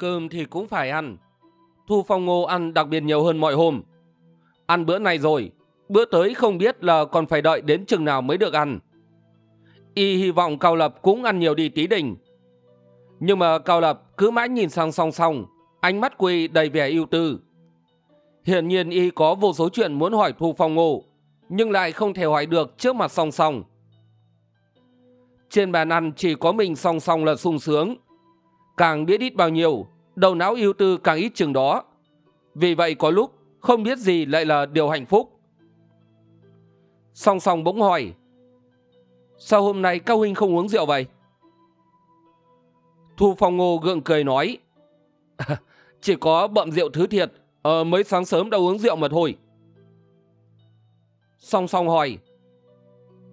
cơm thì cũng phải ăn. Thu Phong Ngô ăn đặc biệt nhiều hơn mọi hôm. Ăn bữa này rồi, bữa tới không biết là còn phải đợi đến chừng nào mới được ăn. Y hy vọng Cao Lập cũng ăn nhiều đi tí đỉnh. Nhưng mà Cao Lập cứ mãi nhìn sang song song, ánh mắt quỳ đầy vẻ ưu tư. Hiển nhiên Y có vô số chuyện muốn hỏi Thu Phong Ngô, nhưng lại không thể hỏi được trước mặt song song. Trên bàn ăn chỉ có mình song song là sung sướng, càng biết ít bao nhiêu đầu não ưu tư càng ít chừng đó vì vậy có lúc không biết gì lại là điều hạnh phúc song song bỗng hỏi sao hôm nay cao huynh không uống rượu vậy thu phong ngô gượng cười nói chỉ có bậm rượu thứ thiệt ờ, mới sáng sớm đã uống rượu mà thôi song song hỏi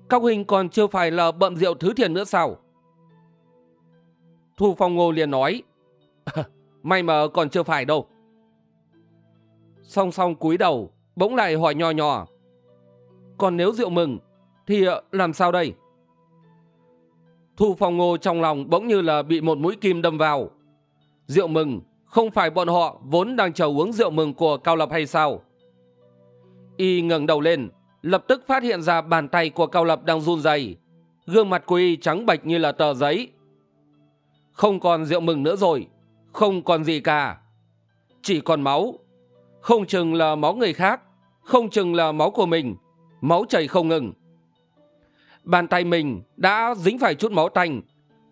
cao huynh còn chưa phải là bậm rượu thứ thiệt nữa sao Thu Phong Ngô liền nói May mà còn chưa phải đâu Song song cúi đầu Bỗng lại hỏi nho nhỏ Còn nếu rượu mừng Thì ờ, làm sao đây Thu Phong Ngô trong lòng bỗng như là bị một mũi kim đâm vào Rượu mừng Không phải bọn họ vốn đang chờ uống rượu mừng của Cao Lập hay sao Y ngẩng đầu lên Lập tức phát hiện ra bàn tay của Cao Lập đang run rẩy Gương mặt của Y trắng bạch như là tờ giấy không còn rượu mừng nữa rồi không còn gì cả chỉ còn máu không chừng là máu người khác không chừng là máu của mình máu chảy không ngừng bàn tay mình đã dính phải chút máu tành,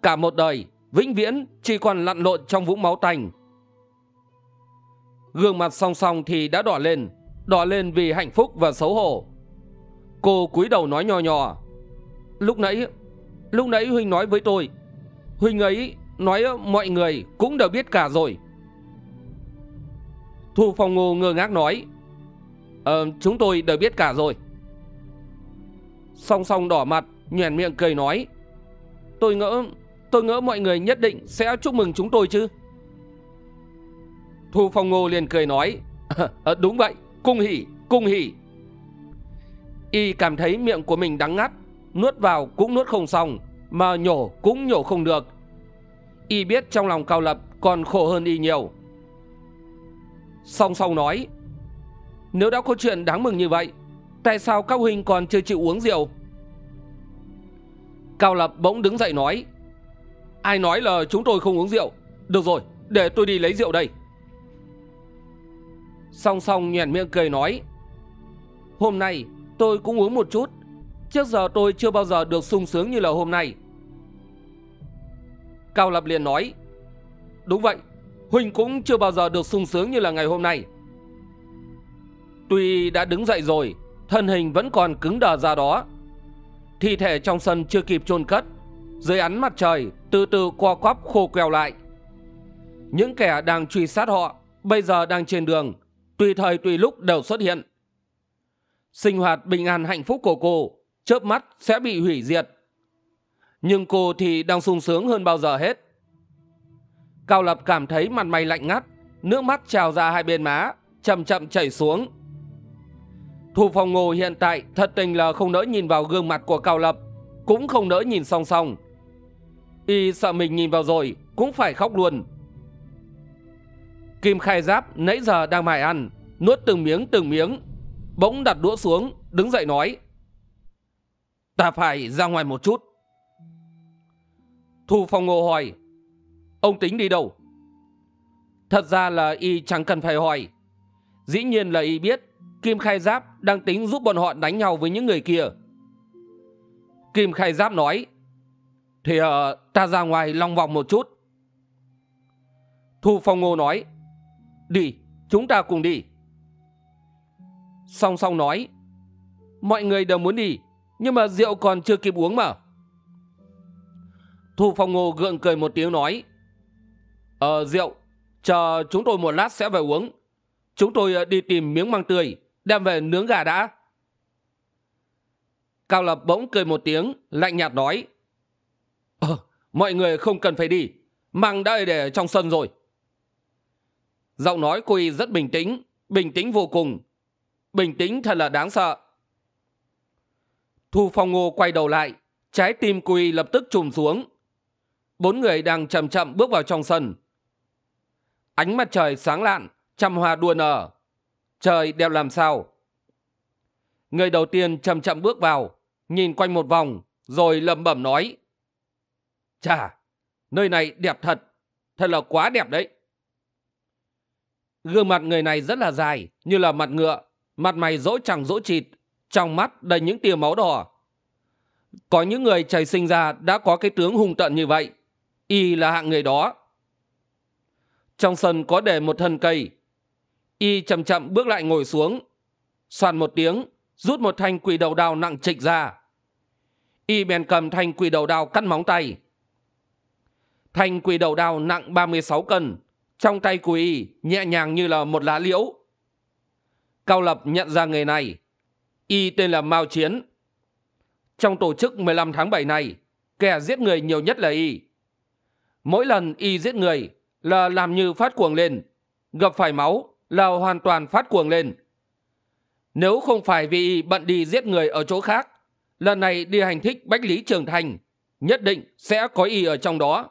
cả một đời vĩnh viễn chỉ còn lặn lộn trong vũng máu tành. gương mặt song song thì đã đỏ lên đỏ lên vì hạnh phúc và xấu hổ cô cúi đầu nói nho nhỏ. lúc nãy lúc nãy huynh nói với tôi huynh ấy Nói mọi người cũng đều biết cả rồi Thu Phong Ngô ngơ ngác nói Ờ chúng tôi đều biết cả rồi Song song đỏ mặt Nhoèn miệng cười nói Tôi ngỡ Tôi ngỡ mọi người nhất định sẽ chúc mừng chúng tôi chứ Thu Phong Ngô liền cười nói à, Đúng vậy Cung hỉ Cung hỉ Y cảm thấy miệng của mình đắng ngắt Nuốt vào cũng nuốt không xong Mà nhổ cũng nhổ không được Y biết trong lòng Cao Lập còn khổ hơn Y nhiều Song song nói Nếu đã có chuyện đáng mừng như vậy Tại sao Cao huynh còn chưa chịu uống rượu Cao Lập bỗng đứng dậy nói Ai nói là chúng tôi không uống rượu Được rồi để tôi đi lấy rượu đây Song song nhèn miệng cười nói Hôm nay tôi cũng uống một chút Trước giờ tôi chưa bao giờ được sung sướng như là hôm nay Cao lập liền nói Đúng vậy Huynh cũng chưa bao giờ được sung sướng như là ngày hôm nay Tuy đã đứng dậy rồi Thân hình vẫn còn cứng đờ ra đó Thi thể trong sân chưa kịp chôn cất Dưới ánh mặt trời Từ từ co quắp khô queo lại Những kẻ đang truy sát họ Bây giờ đang trên đường Tùy thời tùy lúc đều xuất hiện Sinh hoạt bình an hạnh phúc của cô Chớp mắt sẽ bị hủy diệt nhưng cô thì đang sung sướng hơn bao giờ hết cao lập cảm thấy mặt mày lạnh ngắt nước mắt trào ra hai bên má chậm chậm chảy xuống Thu phòng ngô hiện tại thật tình là không nỡ nhìn vào gương mặt của cao lập cũng không nỡ nhìn song song y sợ mình nhìn vào rồi cũng phải khóc luôn kim khai giáp nãy giờ đang mải ăn nuốt từng miếng từng miếng bỗng đặt đũa xuống đứng dậy nói ta phải ra ngoài một chút Thu Phong Ngô hỏi Ông tính đi đâu Thật ra là y chẳng cần phải hỏi Dĩ nhiên là y biết Kim Khai Giáp đang tính giúp bọn họ đánh nhau với những người kia Kim Khai Giáp nói Thì uh, ta ra ngoài long vòng một chút Thu Phong Ngô nói Đi, chúng ta cùng đi Song song nói Mọi người đều muốn đi Nhưng mà rượu còn chưa kịp uống mà Thu Phong Ngô gượng cười một tiếng nói Ờ rượu Chờ chúng tôi một lát sẽ về uống Chúng tôi ờ, đi tìm miếng măng tươi Đem về nướng gà đã Cao Lập bỗng cười một tiếng Lạnh nhạt nói Ờ mọi người không cần phải đi Măng đã để trong sân rồi Giọng nói cô y rất bình tĩnh Bình tĩnh vô cùng Bình tĩnh thật là đáng sợ Thu Phong Ngô quay đầu lại Trái tim cô y lập tức trùm xuống bốn người đang chậm chậm bước vào trong sân ánh mặt trời sáng lạn chăm hoa đua nở trời đẹp làm sao người đầu tiên chậm chậm bước vào nhìn quanh một vòng rồi lẩm bẩm nói chà nơi này đẹp thật thật là quá đẹp đấy gương mặt người này rất là dài như là mặt ngựa mặt mày rỗ chẳng rỗ chịt trong mắt đầy những tia máu đỏ có những người trời sinh ra đã có cái tướng hung tận như vậy y là hạng người đó trong sân có để một thân cây y chậm chậm bước lại ngồi xuống xoàn một tiếng rút một thanh quỳ đầu đào nặng trịch ra y bèn cầm thanh quỳ đầu đào cắt móng tay thanh quỳ đầu đào nặng ba mươi sáu cân trong tay của y nhẹ nhàng như là một lá liễu cao lập nhận ra người này y tên là mao chiến trong tổ chức 15 tháng bảy này kẻ giết người nhiều nhất là y mỗi lần y giết người là làm như phát cuồng lên gặp phải máu là hoàn toàn phát cuồng lên nếu không phải vì y bận đi giết người ở chỗ khác lần này đi hành thích bách lý trường thành nhất định sẽ có y ở trong đó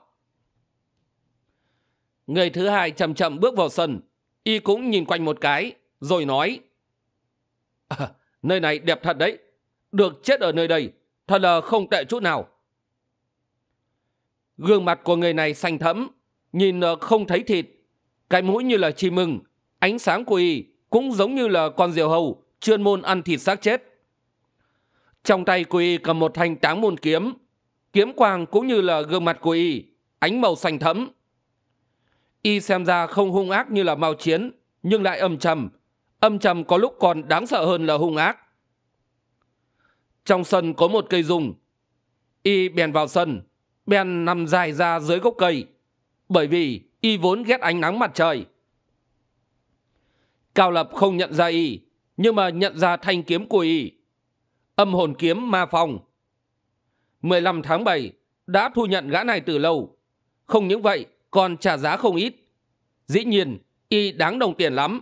người thứ hai chậm chậm bước vào sân y cũng nhìn quanh một cái rồi nói ờ, nơi này đẹp thật đấy được chết ở nơi đây thật là không tệ chút nào Gương mặt của người này xanh thẫm, nhìn ờ, không thấy thịt. Cái mũi như là chim mừng, ánh sáng của y cũng giống như là con diều hầu, chuyên môn ăn thịt xác chết. Trong tay của y cầm một thanh táng môn kiếm, kiếm quang cũng như là gương mặt của y, ánh màu xanh thẫm. Y xem ra không hung ác như là mao chiến, nhưng lại âm trầm. Âm trầm có lúc còn đáng sợ hơn là hung ác. Trong sân có một cây rùng. Y bèn vào sân, bèn nằm dài ra dưới gốc cây bởi vì y vốn ghét ánh nắng mặt trời cao lập không nhận ra y nhưng mà nhận ra thanh kiếm của y âm hồn kiếm ma phong. 15 tháng 7 đã thu nhận gã này từ lâu không những vậy còn trả giá không ít dĩ nhiên y đáng đồng tiền lắm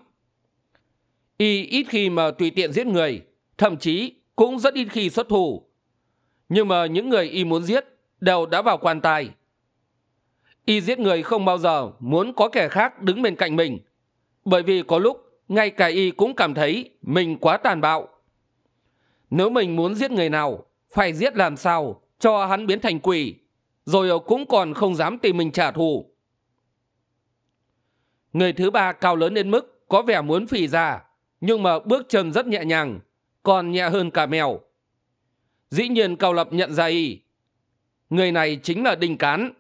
y ít khi mà tùy tiện giết người thậm chí cũng rất ít khi xuất thủ nhưng mà những người y muốn giết đều đã vào quan tài y giết người không bao giờ muốn có kẻ khác đứng bên cạnh mình bởi vì có lúc ngay cả y cũng cảm thấy mình quá tàn bạo nếu mình muốn giết người nào phải giết làm sao cho hắn biến thành quỷ rồi cũng còn không dám tìm mình trả thù người thứ ba cao lớn đến mức có vẻ muốn phì ra nhưng mà bước chân rất nhẹ nhàng còn nhẹ hơn cả mèo dĩ nhiên cao lập nhận ra y người này chính là đinh cán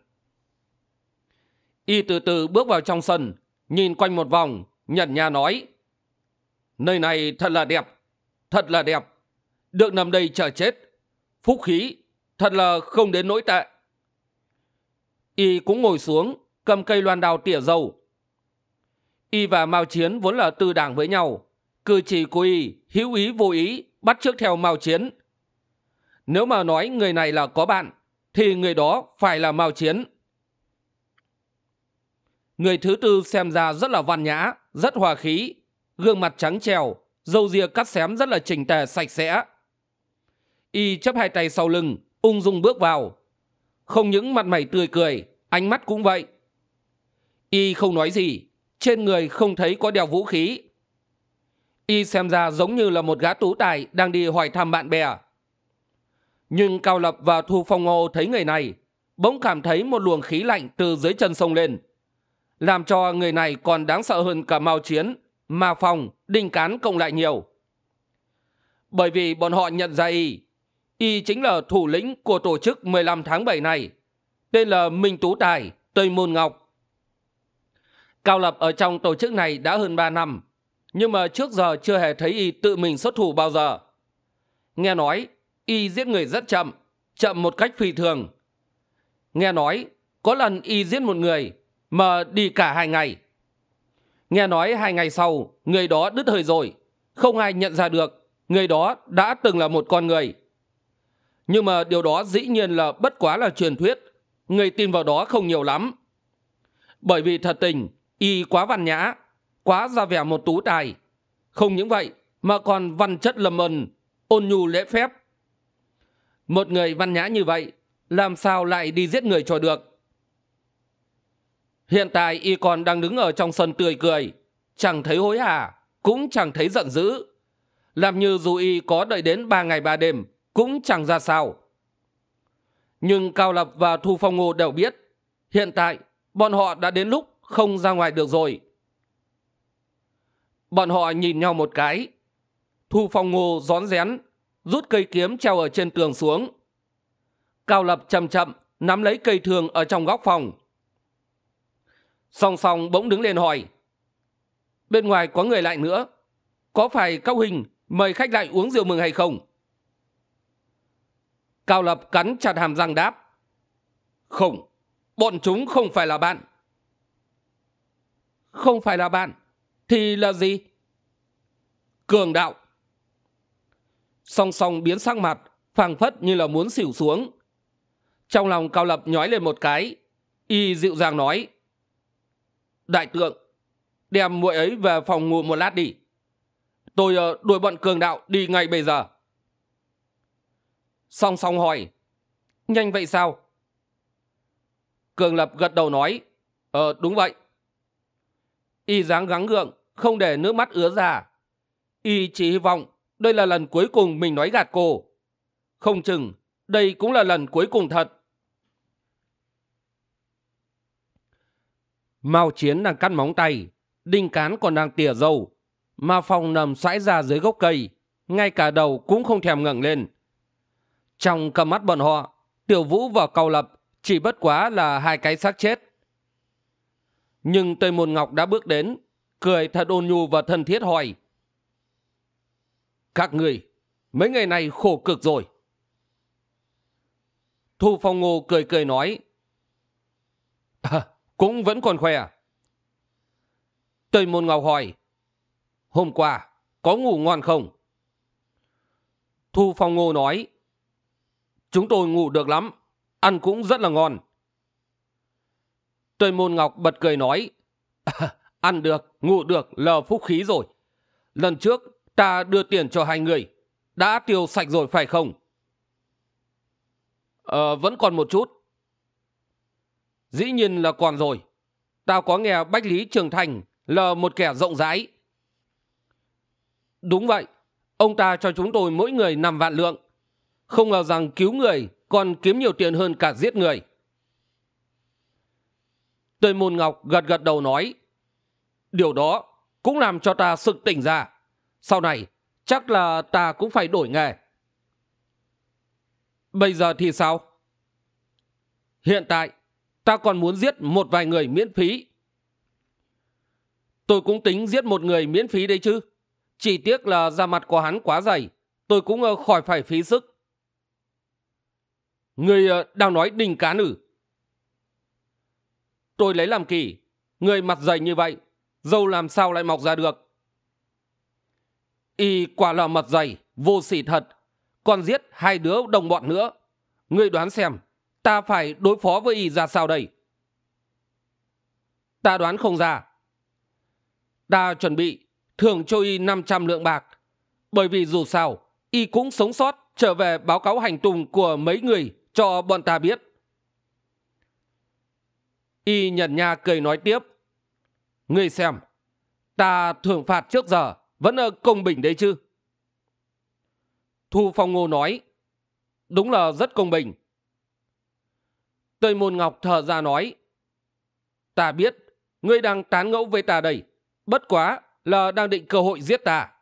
y từ từ bước vào trong sân nhìn quanh một vòng nhận nhà nói nơi này thật là đẹp thật là đẹp được nằm đây chờ chết phúc khí thật là không đến nỗi tệ y cũng ngồi xuống cầm cây loan đào tỉa dầu y và mao chiến vốn là tư đảng với nhau cử chỉ của y hữu ý vô ý bắt trước theo mao chiến nếu mà nói người này là có bạn thì người đó phải là mao chiến người thứ tư xem ra rất là văn nhã rất hòa khí gương mặt trắng trèo râu ria cắt xém rất là chỉnh tề sạch sẽ y chấp hai tay sau lưng ung dung bước vào không những mặt mày tươi cười ánh mắt cũng vậy y không nói gì trên người không thấy có đeo vũ khí y xem ra giống như là một gã tú tài đang đi hỏi thăm bạn bè nhưng cao lập và thu phong ngô thấy người này bỗng cảm thấy một luồng khí lạnh từ dưới chân sông lên làm cho người này còn đáng sợ hơn cả mao chiến mà phòng đinh cán cộng lại nhiều bởi vì bọn họ nhận ra y y chính là thủ lĩnh của tổ chức 15 tháng bảy này tên là minh tú tài tây môn ngọc cao lập ở trong tổ chức này đã hơn ba năm nhưng mà trước giờ chưa hề thấy y tự mình xuất thủ bao giờ nghe nói y giết người rất chậm chậm một cách phi thường nghe nói có lần y giết một người mà đi cả hai ngày nghe nói hai ngày sau người đó đứt hơi rồi không ai nhận ra được người đó đã từng là một con người nhưng mà điều đó dĩ nhiên là bất quá là truyền thuyết người tin vào đó không nhiều lắm bởi vì thật tình y quá văn nhã quá ra vẻ một tú tài không những vậy mà còn văn chất lầm ẩn, ôn nhu lễ phép một người văn nhã như vậy làm sao lại đi giết người cho được hiện tại y còn đang đứng ở trong sân tươi cười chẳng thấy hối hả cũng chẳng thấy giận dữ làm như dù y có đợi đến ba ngày ba đêm cũng chẳng ra sao nhưng cao lập và thu phong ngô đều biết hiện tại bọn họ đã đến lúc không ra ngoài được rồi bọn họ nhìn nhau một cái thu phong ngô rón rén rút cây kiếm treo ở trên tường xuống cao lập chậm chậm nắm lấy cây thường ở trong góc phòng song song bỗng đứng lên hỏi bên ngoài có người lại nữa có phải cao hình mời khách lại uống rượu mừng hay không cao lập cắn chặt hàm răng đáp không bọn chúng không phải là bạn không phải là bạn thì là gì cường đạo song song biến sắc mặt phảng phất như là muốn xỉu xuống trong lòng cao lập nhói lên một cái y dịu dàng nói đại tượng đem muội ấy về phòng ngủ một lát đi tôi ờ, đuổi bọn cường đạo đi ngay bây giờ song song hỏi nhanh vậy sao cường lập gật đầu nói ờ đúng vậy y dáng gắng gượng không để nước mắt ứa ra y chỉ hy vọng đây là lần cuối cùng mình nói gạt cô. Không chừng, đây cũng là lần cuối cùng thật. Mao Chiến đang cắt móng tay, Đinh Cán còn đang tỉa dâu. mà phòng nằm sãi ra dưới gốc cây, ngay cả đầu cũng không thèm ngẩng lên. Trong cầm mắt bọn họ, Tiểu Vũ và Cầu Lập chỉ bất quá là hai cái xác chết. Nhưng Tây Môn Ngọc đã bước đến, cười thật ôn nhu và thân thiết hỏi. Các người, mấy ngày này khổ cực rồi. Thu Phong Ngô cười cười nói. À, cũng vẫn còn khỏe. À? Tây Môn Ngọc hỏi. Hôm qua, có ngủ ngon không? Thu Phong Ngô nói. Chúng tôi ngủ được lắm, ăn cũng rất là ngon. Tây Môn Ngọc bật cười nói. À, ăn được, ngủ được là phúc khí rồi. Lần trước ta đưa tiền cho hai người đã tiêu sạch rồi phải không ờ vẫn còn một chút dĩ nhiên là còn rồi tao có nghe bách lý trường thành là một kẻ rộng rãi đúng vậy ông ta cho chúng tôi mỗi người năm vạn lượng không ngờ rằng cứu người còn kiếm nhiều tiền hơn cả giết người tây môn ngọc gật gật đầu nói điều đó cũng làm cho ta sực tỉnh ra sau này chắc là ta cũng phải đổi nghề bây giờ thì sao hiện tại ta còn muốn giết một vài người miễn phí tôi cũng tính giết một người miễn phí đấy chứ chỉ tiếc là da mặt của hắn quá dày tôi cũng ờ, khỏi phải phí sức người ờ, đang nói đình cá nữ tôi lấy làm kỳ người mặt dày như vậy dâu làm sao lại mọc ra được y quả là mặt dày vô sỉ thật còn giết hai đứa đồng bọn nữa ngươi đoán xem ta phải đối phó với y ra sao đây ta đoán không ra ta chuẩn bị thưởng cho y năm trăm lượng bạc bởi vì dù sao y cũng sống sót trở về báo cáo hành tùng của mấy người cho bọn ta biết y nhận nha cười nói tiếp ngươi xem ta thưởng phạt trước giờ vẫn công bình đấy chứ thu phong ngô nói đúng là rất công bình tây môn ngọc thở ra nói ta biết ngươi đang tán ngẫu với ta đây bất quá là đang định cơ hội giết ta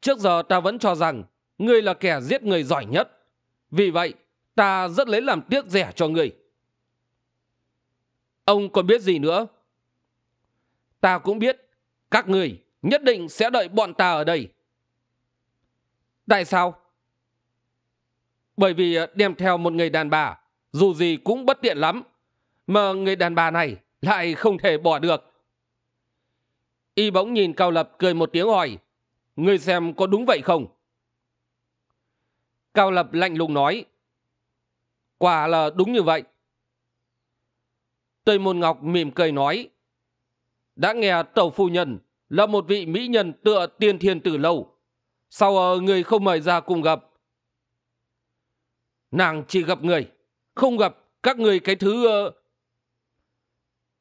trước giờ ta vẫn cho rằng ngươi là kẻ giết người giỏi nhất vì vậy ta rất lấy làm tiếc rẻ cho ngươi ông còn biết gì nữa ta cũng biết các ngươi nhất định sẽ đợi bọn ta ở đây tại sao bởi vì ờ, đem theo một người đàn bà dù gì cũng bất tiện lắm mà người đàn bà này lại không thể bỏ được y bỗng nhìn cao lập cười một tiếng hỏi ngươi xem có đúng vậy không cao lập lạnh lùng nói quả là đúng như vậy tây môn ngọc mỉm cười nói đã nghe tàu phu nhân là một vị mỹ nhân tựa tiên thiên từ lâu sao ờ, người không mời ra cùng gặp nàng chỉ gặp người không gặp các người cái thứ ờ,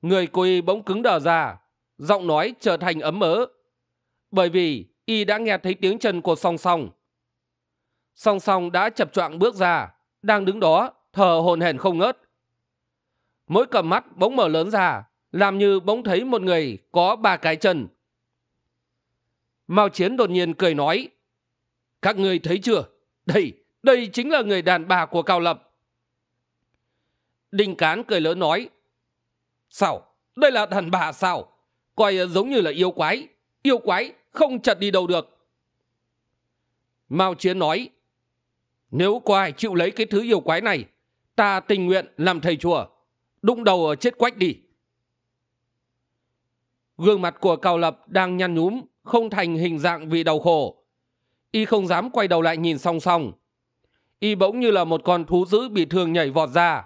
người cô y bỗng cứng đờ ra giọng nói trở thành ấm ớ bởi vì y đã nghe thấy tiếng chân của song song song song đã chập choạng bước ra đang đứng đó thờ hồn hển không ngớt mỗi cầm mắt bỗng mở lớn ra làm như bỗng thấy một người có ba cái chân Mao Chiến đột nhiên cười nói. Các người thấy chưa? Đây, đây chính là người đàn bà của Cao Lập. Đinh Cán cười lớn nói. Sao? Đây là đàn bà sao? Coi giống như là yêu quái. Yêu quái, không chặt đi đâu được. Mao Chiến nói. Nếu có ai chịu lấy cái thứ yêu quái này, ta tình nguyện làm thầy chùa. Đụng đầu ở chết quách đi. Gương mặt của Cao Lập đang nhăn nhúm không thành hình dạng vì đau khổ y không dám quay đầu lại nhìn song song y bỗng như là một con thú dữ bị thương nhảy vọt ra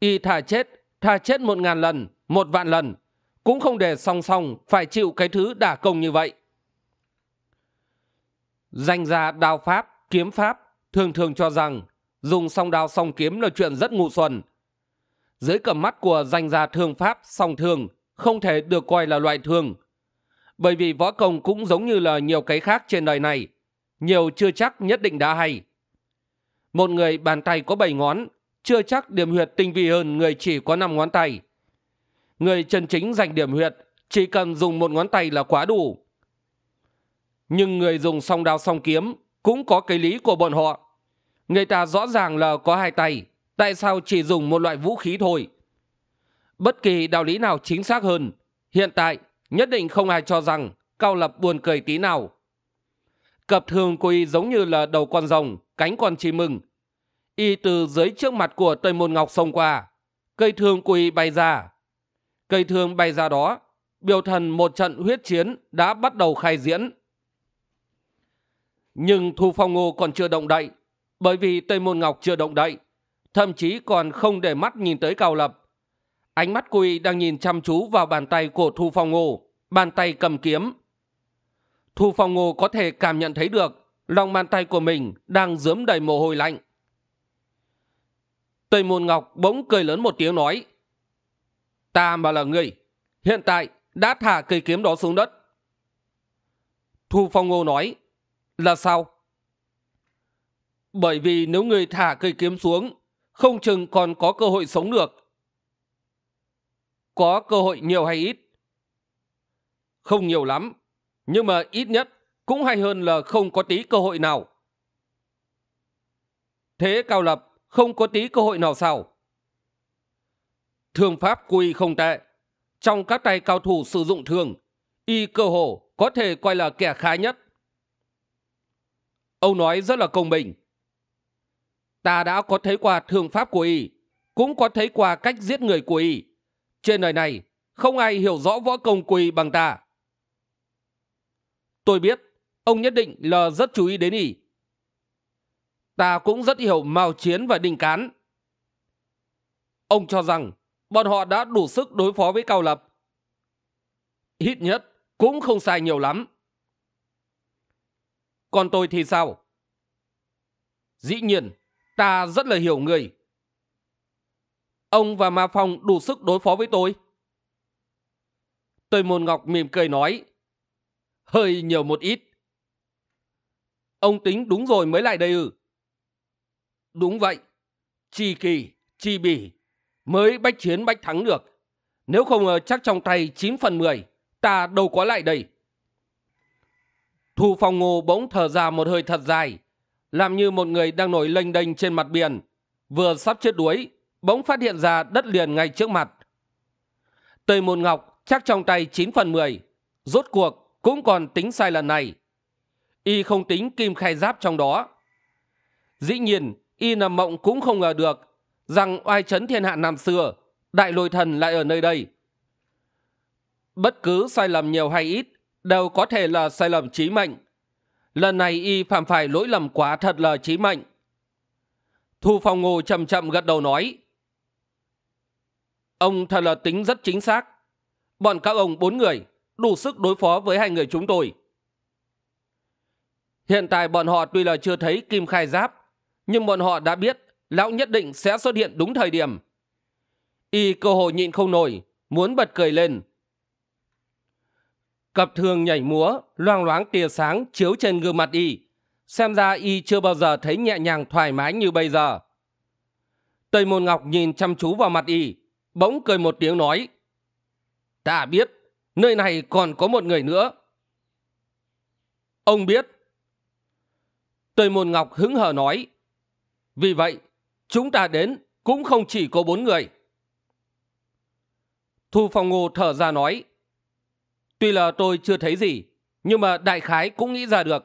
y thà chết thà chết một ngàn lần một vạn lần cũng không để song song phải chịu cái thứ đả công như vậy danh gia đao pháp kiếm pháp thường thường cho rằng dùng song đao song kiếm là chuyện rất ngu xuẩn dưới cầm mắt của danh gia thương pháp song thương không thể được coi là loại thương bởi vì võ công cũng giống như là nhiều cái khác trên đời này nhiều chưa chắc nhất định đã hay một người bàn tay có bảy ngón chưa chắc điểm huyệt tinh vi hơn người chỉ có năm ngón tay người chân chính dành điểm huyệt chỉ cần dùng một ngón tay là quá đủ nhưng người dùng song đao song kiếm cũng có cái lý của bọn họ người ta rõ ràng là có hai tay tại sao chỉ dùng một loại vũ khí thôi bất kỳ đạo lý nào chính xác hơn hiện tại nhất định không ai cho rằng cao lập buồn cười tí nào cập thường của y giống như là đầu con rồng cánh con chim mừng y từ dưới trước mặt của tây môn ngọc xông qua cây thương của y bay ra cây thương bay ra đó biểu thần một trận huyết chiến đã bắt đầu khai diễn nhưng thu phong ngô còn chưa động đậy bởi vì tây môn ngọc chưa động đậy thậm chí còn không để mắt nhìn tới cao lập ánh mắt cô y đang nhìn chăm chú vào bàn tay của thu phong ngô bàn tay cầm kiếm thu phong ngô có thể cảm nhận thấy được lòng bàn tay của mình đang dướm đầy mồ hôi lạnh tây môn ngọc bỗng cười lớn một tiếng nói ta mà là người hiện tại đã thả cây kiếm đó xuống đất thu phong ngô nói là sao bởi vì nếu người thả cây kiếm xuống không chừng còn có cơ hội sống được có cơ hội nhiều hay ít không nhiều lắm nhưng mà ít nhất cũng hay hơn là không có tí cơ hội nào thế cao lập không có tí cơ hội nào sao thương pháp quy không tệ trong các tay cao thủ sử dụng thường y cơ hồ có thể coi là kẻ khá nhất ông nói rất là công bình ta đã có thấy qua thương pháp của y cũng có thấy qua cách giết người của y trên đời này, không ai hiểu rõ võ công quỳ bằng ta. Tôi biết, ông nhất định là rất chú ý đến ý. Ta cũng rất hiểu Mao Chiến và Đình Cán. Ông cho rằng bọn họ đã đủ sức đối phó với Cao Lập. Ít nhất cũng không sai nhiều lắm. Còn tôi thì sao? Dĩ nhiên, ta rất là hiểu người. Ông và Ma Phong đủ sức đối phó với tôi. Tôi môn ngọc mỉm cười nói. Hơi nhiều một ít. Ông tính đúng rồi mới lại đây ư? Ừ. Đúng vậy. Chi kỳ, chi bỉ. Mới bách chiến bách thắng được. Nếu không ờ, chắc trong tay chín phần 10. Ta đâu có lại đây. Thu Phong Ngô bỗng thở ra một hơi thật dài. Làm như một người đang nổi lênh đênh trên mặt biển. Vừa sắp chết đuối bỗng phát hiện ra đất liền ngay trước mặt tây môn ngọc chắc trong tay chín phần mười rốt cuộc cũng còn tính sai lần này y không tính kim khai giáp trong đó dĩ nhiên y nằm mộng cũng không ngờ được rằng oai trấn thiên hạ năm xưa đại lôi thần lại ở nơi đây bất cứ sai lầm nhiều hay ít đều có thể là sai lầm trí mệnh lần này y phạm phải lỗi lầm quá thật là trí mệnh thu phòng ngô chậm chậm gật đầu nói ông thật là tính rất chính xác bọn các ông bốn người đủ sức đối phó với hai người chúng tôi hiện tại bọn họ tuy là chưa thấy kim khai giáp nhưng bọn họ đã biết lão nhất định sẽ xuất hiện đúng thời điểm y cơ hồ nhịn không nổi muốn bật cười lên cặp thường nhảy múa loang loáng tia sáng chiếu trên gương mặt y xem ra y chưa bao giờ thấy nhẹ nhàng thoải mái như bây giờ tây môn ngọc nhìn chăm chú vào mặt y bỗng cười một tiếng nói ta biết nơi này còn có một người nữa ông biết tây môn ngọc hứng hờ nói vì vậy chúng ta đến cũng không chỉ có bốn người thu phòng ngô thở ra nói tuy là tôi chưa thấy gì nhưng mà đại khái cũng nghĩ ra được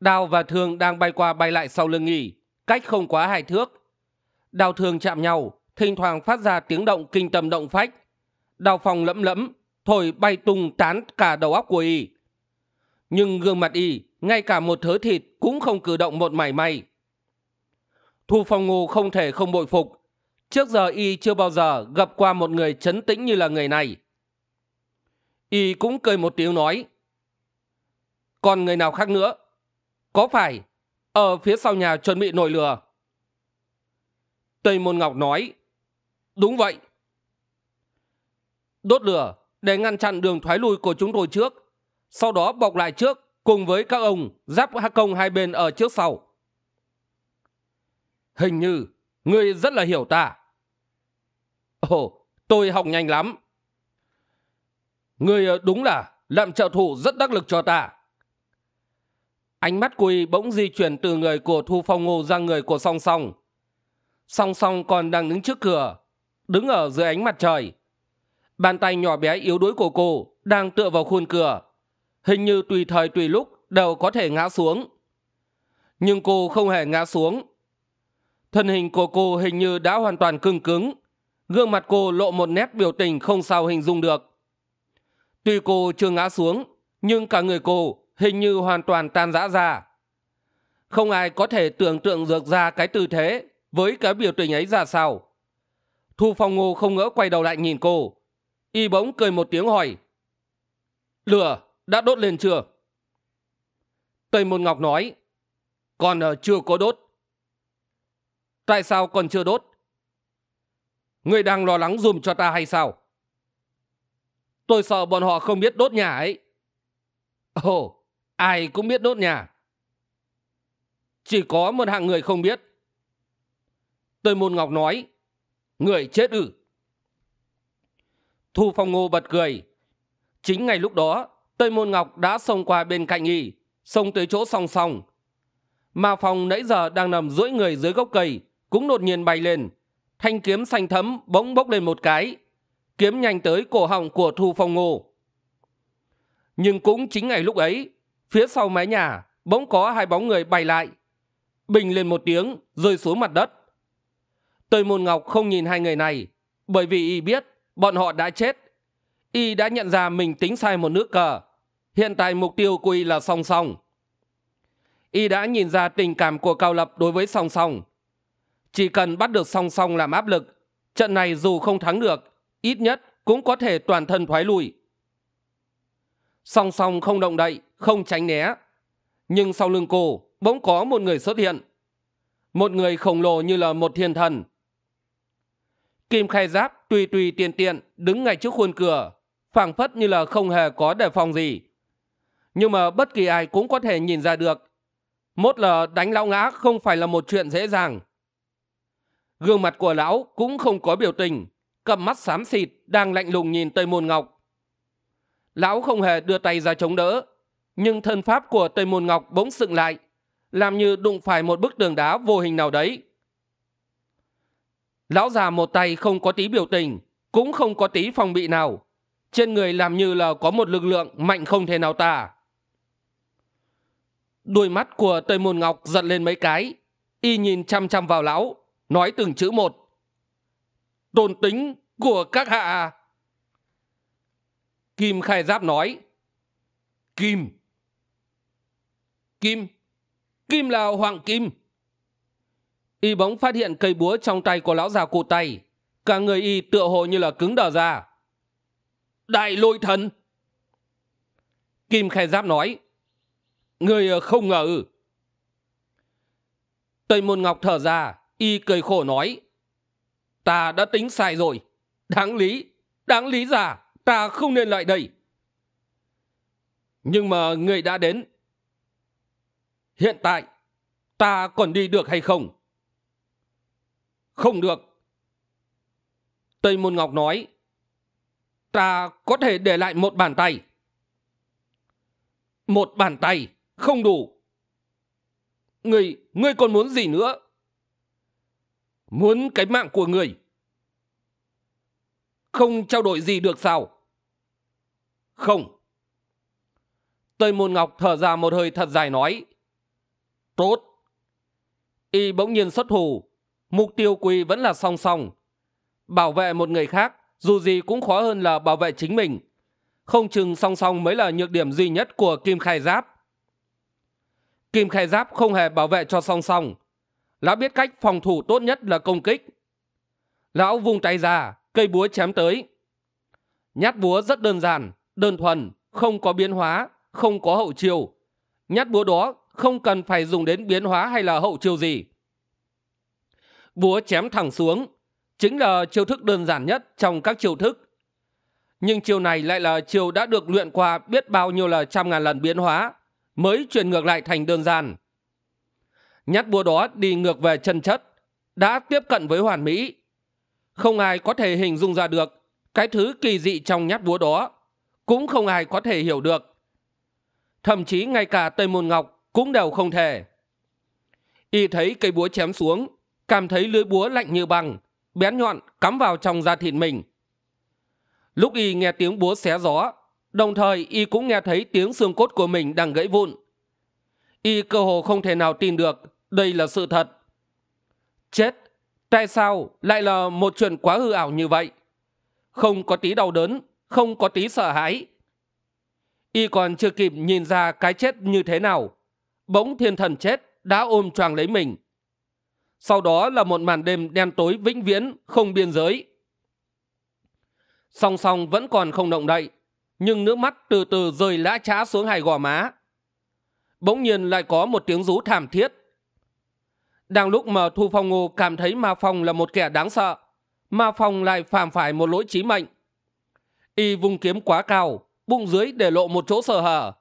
đao và thương đang bay qua bay lại sau lưng nghỉ cách không quá hai thước đao thương chạm nhau thỉnh thoảng phát ra tiếng động kinh tâm động phách đao phong lẫm lẫm thổi bay tung tán cả đầu óc của y nhưng gương mặt y ngay cả một thớ thịt cũng không cử động một mảy may thu phong ngô không thể không bội phục trước giờ y chưa bao giờ gặp qua một người chấn tĩnh như là người này y cũng cười một tiếng nói còn người nào khác nữa có phải ở phía sau nhà chuẩn bị nổi lửa Tây Môn Ngọc nói Đúng vậy Đốt lửa để ngăn chặn đường thoái lui của chúng tôi trước Sau đó bọc lại trước Cùng với các ông giáp công hai bên ở trước sau Hình như Ngươi rất là hiểu ta Ồ tôi học nhanh lắm Ngươi ờ, đúng là Làm trợ thủ rất đắc lực cho ta Ánh mắt của bỗng di chuyển từ người của Thu Phong Ngô ra người của song song song song còn đang đứng trước cửa đứng ở dưới ánh mặt trời bàn tay nhỏ bé yếu đuối của cô đang tựa vào khuôn cửa hình như tùy thời tùy lúc đều có thể ngã xuống nhưng cô không hề ngã xuống thân hình của cô hình như đã hoàn toàn cứng cứng gương mặt cô lộ một nét biểu tình không sao hình dung được tuy cô chưa ngã xuống nhưng cả người cô hình như hoàn toàn tan rã ra không ai có thể tưởng tượng được ra cái tư thế với cái biểu tình ấy ra sao thu phong ngô không ngỡ quay đầu lại nhìn cô y bỗng cười một tiếng hỏi lửa đã đốt lên chưa tây môn ngọc nói còn ờ, chưa có đốt tại sao còn chưa đốt người đang lo lắng dùm cho ta hay sao tôi sợ bọn họ không biết đốt nhà ấy ồ ai cũng biết đốt nhà chỉ có một hạng người không biết tôi môn ngọc nói người chết ư thu phong ngô bật cười chính ngay lúc đó tây môn ngọc đã xông qua bên cạnh y xông tới chỗ song song mà phòng nãy giờ đang nằm duỗi người dưới gốc cây cũng đột nhiên bay lên thanh kiếm xanh thấm bỗng bốc lên một cái kiếm nhanh tới cổ họng của thu phong ngô nhưng cũng chính ngày lúc ấy phía sau mái nhà bỗng có hai bóng người bay lại bình lên một tiếng rơi xuống mặt đất tây môn ngọc không nhìn hai người này bởi vì y biết bọn họ đã chết y đã nhận ra mình tính sai một nước cờ hiện tại mục tiêu của y là song song y đã nhìn ra tình cảm của cao lập đối với song song chỉ cần bắt được song song làm áp lực trận này dù không thắng được ít nhất cũng có thể toàn thân thoái lùi song song không động đậy không tránh né nhưng sau lưng cô bỗng có một người xuất hiện một người khổng lồ như là một thiên thần Kim khai giáp tùy tùy tiền tiện đứng ngay trước khuôn cửa, phảng phất như là không hề có đề phòng gì. Nhưng mà bất kỳ ai cũng có thể nhìn ra được. Mốt là đánh lão ngã không phải là một chuyện dễ dàng. Gương mặt của lão cũng không có biểu tình, cầm mắt xám xịt đang lạnh lùng nhìn Tây Môn Ngọc. Lão không hề đưa tay ra chống đỡ, nhưng thân pháp của Tây Môn Ngọc bỗng sựng lại, làm như đụng phải một bức tường đá vô hình nào đấy lão già một tay không có tí biểu tình cũng không có tí phòng bị nào trên người làm như là có một lực lượng mạnh không thể nào tả đôi mắt của tây môn ngọc giật lên mấy cái y nhìn chăm chăm vào lão nói từng chữ một tôn tính của các hạ à? kim khai giáp nói kim kim kim là hoàng kim y bỗng phát hiện cây búa trong tay của lão già cụt tay cả người y tựa hồ như là cứng đờ ra đại lôi thần kim khai giáp nói người ờ, không ngờ tây môn ngọc thở ra y cười khổ nói ta đã tính sai rồi đáng lý đáng lý giả ta không nên lại đây nhưng mà người đã đến hiện tại ta còn đi được hay không không được. Tây Môn Ngọc nói, ta có thể để lại một bàn tay. Một bàn tay, không đủ. người, ngươi còn muốn gì nữa? Muốn cái mạng của người. Không trao đổi gì được sao? Không. Tây Môn Ngọc thở ra một hơi thật dài nói. Tốt. Y bỗng nhiên xuất hù, mục tiêu quý vẫn là song song bảo vệ một người khác dù gì cũng khó hơn là bảo vệ chính mình không chừng song song mới là nhược điểm duy nhất của kim khai giáp kim khai giáp không hề bảo vệ cho song song lão biết cách phòng thủ tốt nhất là công kích lão vung tay ra cây búa chém tới nhát búa rất đơn giản đơn thuần không có biến hóa không có hậu chiều nhát búa đó không cần phải dùng đến biến hóa hay là hậu chiều gì búa chém thẳng xuống chính là chiêu thức đơn giản nhất trong các chiêu thức nhưng chiêu này lại là chiêu đã được luyện qua biết bao nhiêu là trăm ngàn lần biến hóa mới chuyển ngược lại thành đơn giản nhát búa đó đi ngược về chân chất đã tiếp cận với hoàn mỹ không ai có thể hình dung ra được cái thứ kỳ dị trong nhát búa đó cũng không ai có thể hiểu được thậm chí ngay cả tây môn ngọc cũng đều không thể y thấy cây búa chém xuống cảm thấy lưỡi búa lạnh như băng bén nhọn cắm vào trong da thịt mình lúc y nghe tiếng búa xé gió đồng thời y cũng nghe thấy tiếng xương cốt của mình đang gãy vụn y cơ hồ không thể nào tin được đây là sự thật chết tại sao lại là một chuyện quá hư ảo như vậy không có tí đau đớn không có tí sợ hãi y còn chưa kịp nhìn ra cái chết như thế nào bỗng thiên thần chết đã ôm choàng lấy mình sau đó là một màn đêm đen tối vĩnh viễn không biên giới song song vẫn còn không động đậy nhưng nước mắt từ từ rơi lã trá xuống hai gò má bỗng nhiên lại có một tiếng rú thảm thiết đang lúc mà thu phong ngô cảm thấy ma phong là một kẻ đáng sợ ma phong lại phạm phải một lỗi chí mệnh y vung kiếm quá cao bụng dưới để lộ một chỗ sơ hở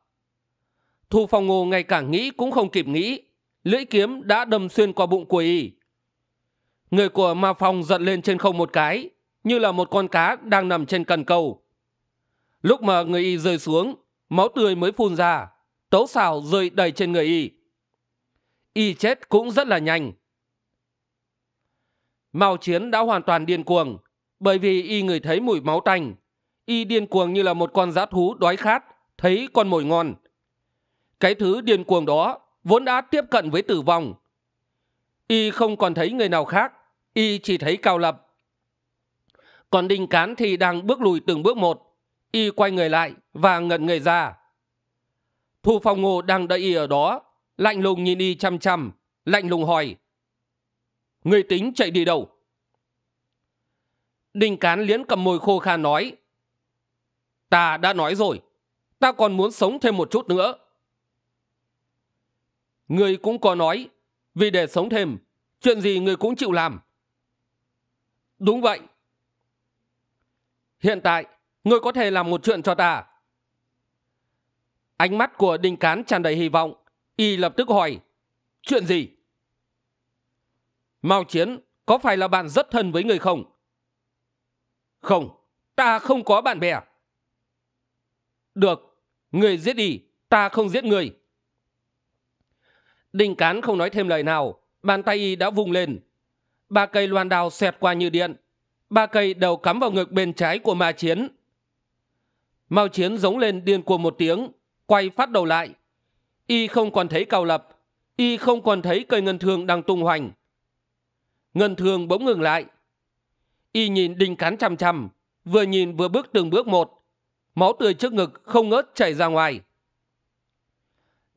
thu phong ngô ngay cả nghĩ cũng không kịp nghĩ lưỡi kiếm đã đâm xuyên qua bụng của y người của ma phong giật lên trên không một cái như là một con cá đang nằm trên cần câu lúc mà người y rơi xuống máu tươi mới phun ra tấu xào rơi đầy trên người y y chết cũng rất là nhanh mao chiến đã hoàn toàn điên cuồng bởi vì y người thấy mùi máu tanh y điên cuồng như là một con dã thú đói khát thấy con mồi ngon cái thứ điên cuồng đó vốn đã tiếp cận với tử vong y không còn thấy người nào khác y chỉ thấy cao lập còn đinh cán thì đang bước lùi từng bước một y quay người lại và ngẩn người ra thu phong ngô đang đợi y ở đó lạnh lùng nhìn y chăm chăm lạnh lùng hỏi người tính chạy đi đâu đinh cán liến cầm môi khô khan nói ta đã nói rồi ta còn muốn sống thêm một chút nữa Người cũng có nói, vì để sống thêm, chuyện gì người cũng chịu làm. Đúng vậy. Hiện tại, người có thể làm một chuyện cho ta. Ánh mắt của Đinh Cán tràn đầy hy vọng, y lập tức hỏi, chuyện gì? Mao Chiến, có phải là bạn rất thân với người không? Không, ta không có bạn bè. Được, người giết y ta không giết người đinh cán không nói thêm lời nào bàn tay y đã vung lên ba cây loan đao xẹt qua như điện ba cây đầu cắm vào ngực bên trái của ma chiến mao chiến giống lên điên cuồng một tiếng quay phát đầu lại y không còn thấy cao lập y không còn thấy cây ngân thương đang tung hoành ngân thương bỗng ngừng lại y nhìn đinh cán chằm chằm vừa nhìn vừa bước từng bước một máu tươi trước ngực không ngớt chảy ra ngoài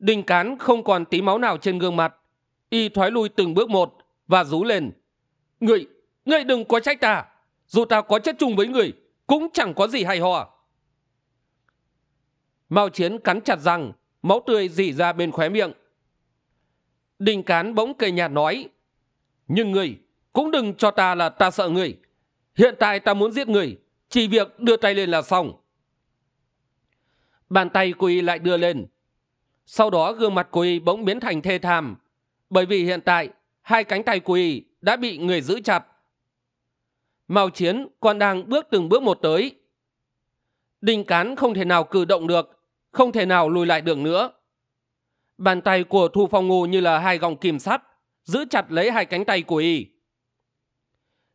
đinh cán không còn tí máu nào trên gương mặt y thoái lui từng bước một và rú lên người người đừng có trách ta dù ta có chất chung với người cũng chẳng có gì hay ho mao chiến cắn chặt răng máu tươi dỉ ra bên khóe miệng đinh cán bỗng cây nhạt nói nhưng người cũng đừng cho ta là ta sợ người hiện tại ta muốn giết người chỉ việc đưa tay lên là xong bàn tay của y lại đưa lên sau đó gương mặt của y bỗng biến thành thê thảm bởi vì hiện tại hai cánh tay của y đã bị người giữ chặt mao chiến còn đang bước từng bước một tới đinh cán không thể nào cử động được không thể nào lùi lại được nữa bàn tay của thu phong ngô như là hai gọng kìm sắt giữ chặt lấy hai cánh tay của y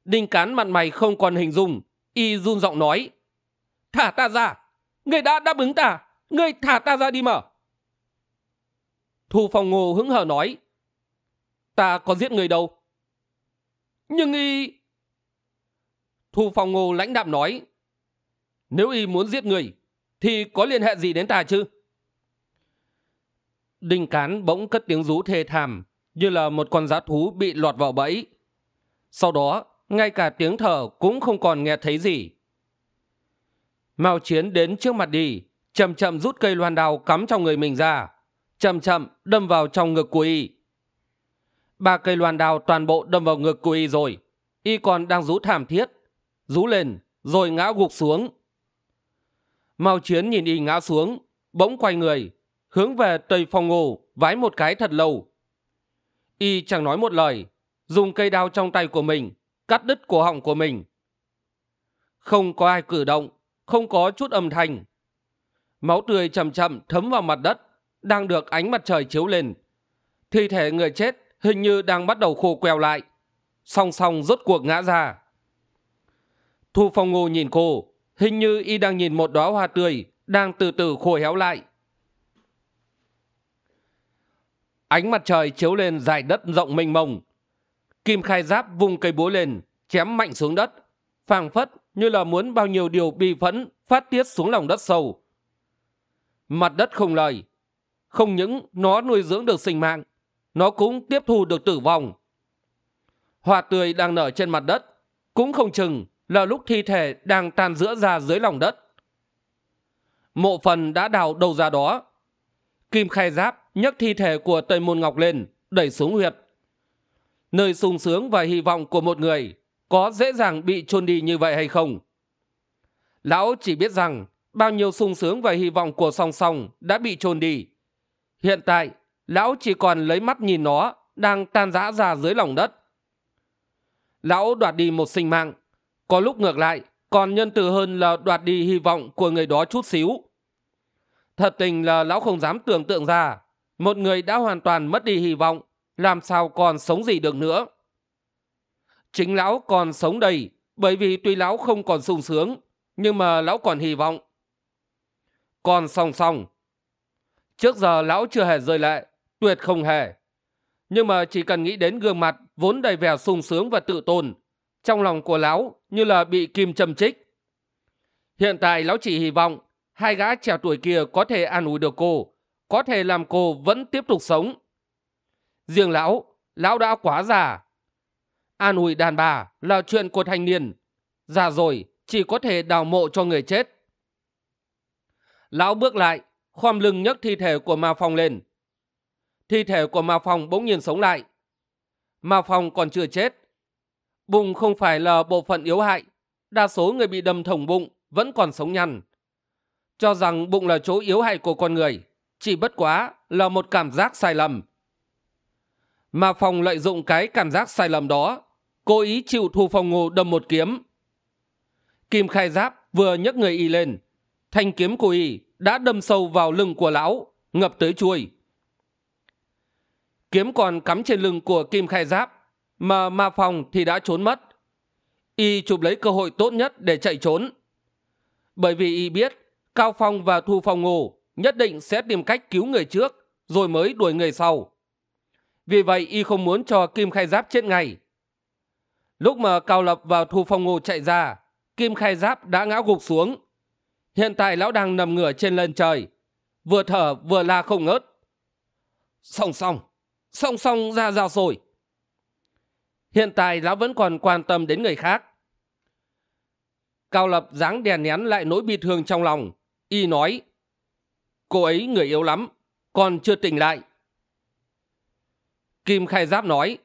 đinh cán mặt mày không còn hình dung y run giọng nói thả ta ra người đã đáp ứng ta người thả ta ra đi mở Thu Phong Ngô hứng hờ nói. Ta có giết người đâu. Nhưng y... Thu Phong Ngô lãnh đạm nói. Nếu y muốn giết người, thì có liên hệ gì đến ta chứ? Đinh Cán bỗng cất tiếng rú thê thảm, như là một con giá thú bị lọt vào bẫy. Sau đó, ngay cả tiếng thở cũng không còn nghe thấy gì. Mao Chiến đến trước mặt đi, chậm chậm rút cây loan đào cắm trong người mình ra chậm chậm đâm vào trong ngực của y ba cây loan đào toàn bộ đâm vào ngực của y rồi y còn đang rú thảm thiết rú lên rồi ngã gục xuống Mao chiến nhìn y ngã xuống bỗng quay người hướng về tây phòng ngủ vái một cái thật lâu y chẳng nói một lời dùng cây đao trong tay của mình cắt đứt cổ họng của mình không có ai cử động không có chút âm thanh máu tươi chậm chậm thấm vào mặt đất đang được ánh mặt trời chiếu lên thi thể người chết hình như đang bắt đầu khô queo lại song song rốt cuộc ngã ra thu phong ngô nhìn cô hình như y đang nhìn một đóa hoa tươi đang từ từ khô héo lại ánh mặt trời chiếu lên dài đất rộng mênh mông kim khai giáp vung cây búa lên chém mạnh xuống đất phảng phất như là muốn bao nhiêu điều bi phẫn phát tiết xuống lòng đất sâu mặt đất không lời không những nó nuôi dưỡng được sinh mạng, nó cũng tiếp thu được tử vong. Hoa tươi đang nở trên mặt đất, cũng không chừng là lúc thi thể đang tan giữa ra dưới lòng đất. Mộ phần đã đào đầu ra đó. Kim khai giáp nhấc thi thể của Tây Môn Ngọc lên, đẩy xuống huyệt. Nơi sung sướng và hy vọng của một người có dễ dàng bị chôn đi như vậy hay không? Lão chỉ biết rằng bao nhiêu sung sướng và hy vọng của song song đã bị chôn đi Hiện tại, lão chỉ còn lấy mắt nhìn nó đang tan rã ra dưới lòng đất. Lão đoạt đi một sinh mạng, có lúc ngược lại, còn nhân từ hơn là đoạt đi hy vọng của người đó chút xíu. Thật tình là lão không dám tưởng tượng ra, một người đã hoàn toàn mất đi hy vọng, làm sao còn sống gì được nữa. Chính lão còn sống đầy, bởi vì tuy lão không còn sung sướng, nhưng mà lão còn hy vọng. Còn song song, Trước giờ lão chưa hề rơi lệ, tuyệt không hề. Nhưng mà chỉ cần nghĩ đến gương mặt vốn đầy vẻ sung sướng và tự tôn, trong lòng của lão như là bị kim châm trích. Hiện tại lão chỉ hy vọng hai gã trẻ tuổi kia có thể an ủi được cô, có thể làm cô vẫn tiếp tục sống. Riêng lão, lão đã quá già. An ủi đàn bà là chuyện của thanh niên. Già rồi, chỉ có thể đào mộ cho người chết. Lão bước lại, khom lưng nhấc thi thể của Ma Phong lên. Thi thể của Ma Phong bỗng nhiên sống lại. Ma Phong còn chưa chết. Bụng không phải là bộ phận yếu hại. Đa số người bị đâm thủng bụng vẫn còn sống nhăn. Cho rằng bụng là chỗ yếu hại của con người. Chỉ bất quá là một cảm giác sai lầm. Ma Phong lợi dụng cái cảm giác sai lầm đó. Cố ý chịu thu phòng ngô đâm một kiếm. Kim khai giáp vừa nhấc người y lên thanh kiếm của y đã đâm sâu vào lưng của lão ngập tới chuôi kiếm còn cắm trên lưng của kim khai giáp mà ma phòng thì đã trốn mất y chụp lấy cơ hội tốt nhất để chạy trốn bởi vì y biết cao phong và thu phong ngô nhất định sẽ tìm cách cứu người trước rồi mới đuổi người sau vì vậy y không muốn cho kim khai giáp chết ngay lúc mà cao lập và thu phong ngô chạy ra kim khai giáp đã ngã gục xuống Hiện tại lão đang nằm ngửa trên lên trời. Vừa thở vừa la không ngớt. Song song. Song song ra ra rồi. Hiện tại lão vẫn còn quan tâm đến người khác. Cao Lập dáng đè nén lại nỗi bi thương trong lòng. Y nói. Cô ấy người yếu lắm. Còn chưa tỉnh lại. Kim Khai Giáp nói.